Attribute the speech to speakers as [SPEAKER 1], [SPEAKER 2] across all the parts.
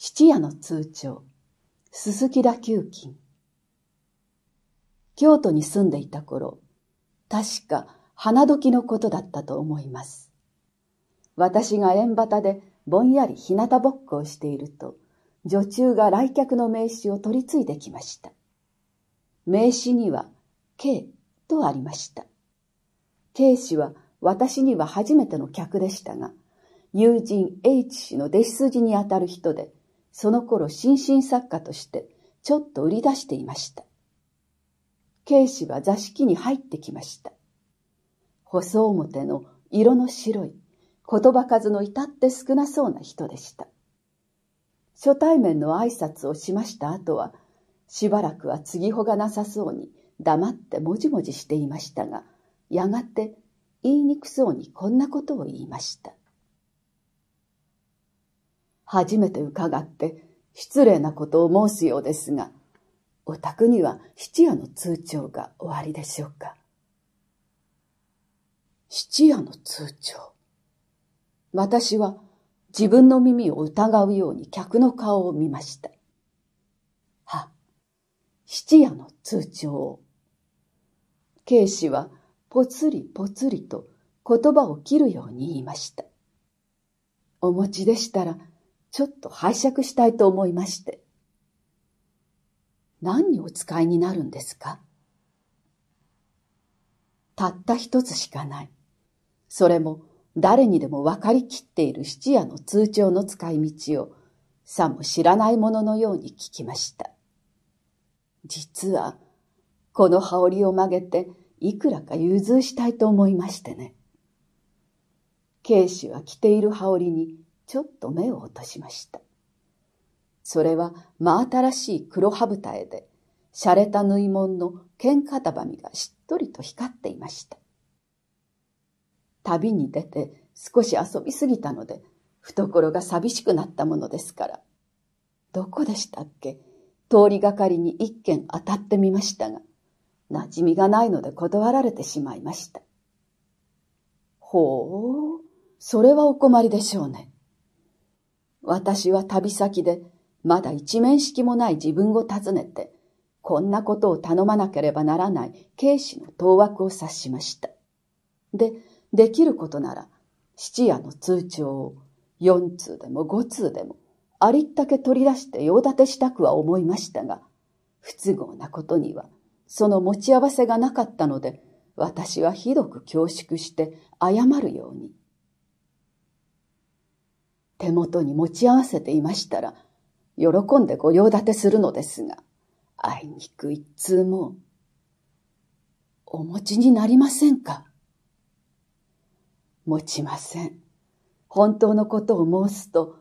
[SPEAKER 1] 七夜の通帳、鈴木だ給金。京都に住んでいた頃、確か花時のことだったと思います。私が縁端でぼんやり日向ぼっこをしていると、女中が来客の名刺を取り継いできました。名刺には、K とありました。K 氏は私には初めての客でしたが、友人 H 氏の弟子筋にあたる人で、その頃新進作家としてちょっと売り出していました。慶氏は座敷に入ってきました。細表の色の白い、言葉数の至って少なそうな人でした。初対面の挨拶をしました後は、しばらくは継ぎほがなさそうに黙ってもじもじしていましたが、やがて言いにくそうにこんなことを言いました。初めて伺って失礼なことを申すようですが、お宅には質屋の通帳がおありでしょうか。質屋の通帳。私は自分の耳を疑うように客の顔を見ました。は、質屋の通帳を。警視はぽつりぽつりと言葉を切るように言いました。お持ちでしたらちょっと拝借したいと思いまして。何にお使いになるんですかたった一つしかない。それも誰にでも分かりきっている質屋の通帳の使い道をさも知らないもののように聞きました。実は、この羽織を曲げていくらか融通したいと思いましてね。慶視は着ている羽織にちょっと目を落としました。それは真新しい黒羽舞台で、洒落た縫い物の剣型紙がしっとりと光っていました。旅に出て少し遊びすぎたので、懐が寂しくなったものですから。どこでしたっけ通りがかりに一軒当たってみましたが、馴染みがないので断られてしまいました。ほう、それはお困りでしょうね。私は旅先で、まだ一面識もない自分を訪ねて、こんなことを頼まなければならない警視の当惑を察しました。で、できることなら、質屋の通帳を四通でも五通でも、ありったけ取り出して用立てしたくは思いましたが、不都合なことには、その持ち合わせがなかったので、私はひどく恐縮して謝るように、手元に持ち合わせていましたら、喜んでご用立てするのですが、あいにく一通も、お持ちになりませんか持ちません。本当のことを申すと、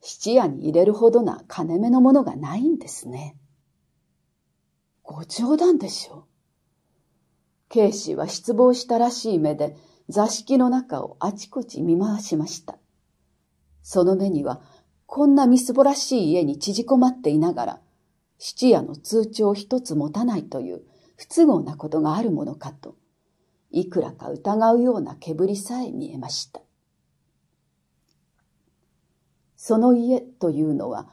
[SPEAKER 1] 質屋に入れるほどな金目のものがないんですね。ご冗談でしょう。警視は失望したらしい目で座敷の中をあちこち見回しました。その目には、こんなみすぼらしい家に縮こまっていながら、質屋の通帳一つ持たないという不都合なことがあるものかと、いくらか疑うような煙さえ見えました。その家というのは、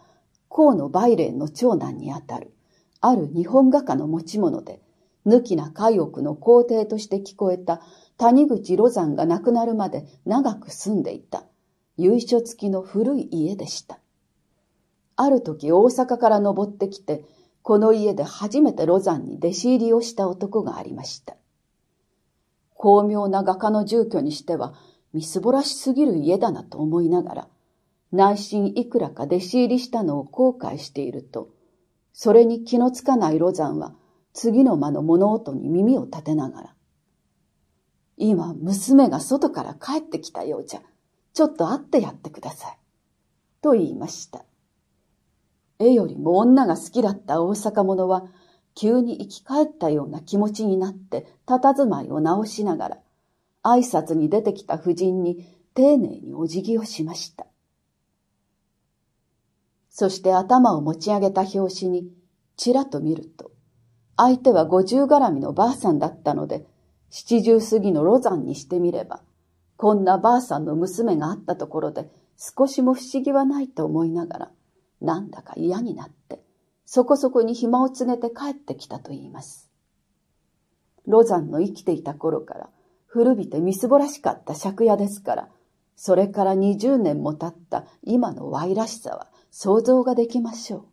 [SPEAKER 1] 河野梅蓮の長男にあたる、ある日本画家の持ち物で、抜きな海奥の皇帝として聞こえた谷口露山が亡くなるまで長く住んでいた由緒付きの古い家でした。ある時大阪から登ってきて、この家で初めてロ山に弟子入りをした男がありました。巧妙な画家の住居にしては、みすぼらしすぎる家だなと思いながら、内心いくらか弟子入りしたのを後悔していると、それに気のつかないロ山は、次の間の物音に耳を立てながら、今、娘が外から帰ってきたようじゃ。ちょっと会ってやってください。と言いました。絵よりも女が好きだった大阪者は、急に生き返ったような気持ちになって、佇まいを直しながら、挨拶に出てきた夫人に丁寧にお辞儀をしました。そして頭を持ち上げた拍子に、ちらと見ると、相手は五十絡みのばあさんだったので、七十過ぎのロ山にしてみれば、こんなばあさんの娘があったところで少しも不思議はないと思いながら、なんだか嫌になって、そこそこに暇を告げて帰ってきたと言います。ロザンの生きていた頃から古びてみすぼらしかった借家ですから、それから20年も経った今のワイらしさは想像ができましょう。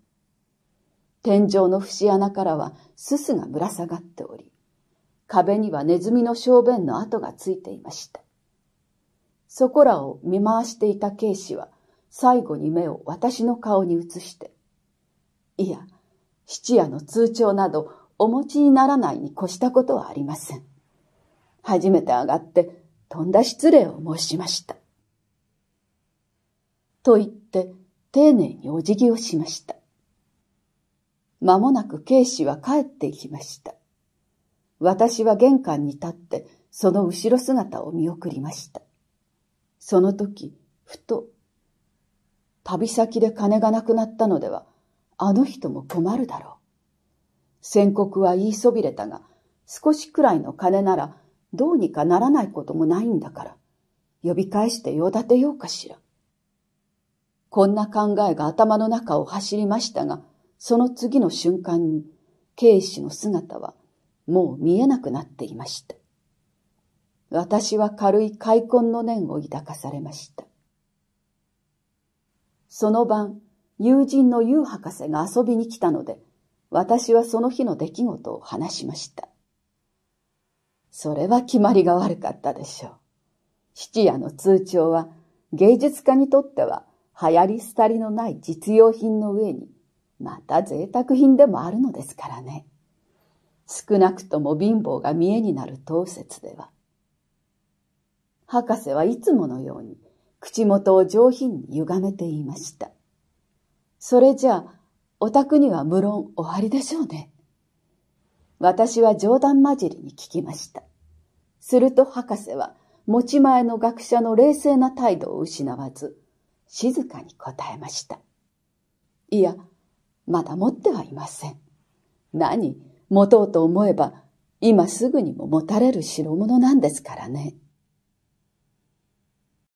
[SPEAKER 1] 天井の節穴からはすすがぶら下がっており、壁にはネズミの小便の跡がついていました。そこらを見回していた警視は、最後に目を私の顔に移して、いや、質屋の通帳などお持ちにならないに越したことはありません。初めて上がって、とんだ失礼を申しました。と言って、丁寧にお辞儀をしました。まもなく警視は帰っていきました。私は玄関に立って、その後ろ姿を見送りました。その時、ふと、旅先で金がなくなったのでは、あの人も困るだろう。宣告は言いそびれたが、少しくらいの金ならどうにかならないこともないんだから、呼び返してよだてようかしら。こんな考えが頭の中を走りましたが、その次の瞬間に、警視の姿はもう見えなくなっていました。私は軽い開墾の念を抱かされました。その晩、友人のユ博士が遊びに来たので、私はその日の出来事を話しました。それは決まりが悪かったでしょう。質屋の通帳は芸術家にとっては流行り廃りのない実用品の上に、また贅沢品でもあるのですからね。少なくとも貧乏が見えになる当節では、博士はいつものように口元を上品に歪めていました。それじゃあ、お宅には無論終わりでしょうね。私は冗談交じりに聞きました。すると博士は持ち前の学者の冷静な態度を失わず、静かに答えました。いや、まだ持ってはいません。何、持とうと思えば、今すぐにも持たれる代物なんですからね。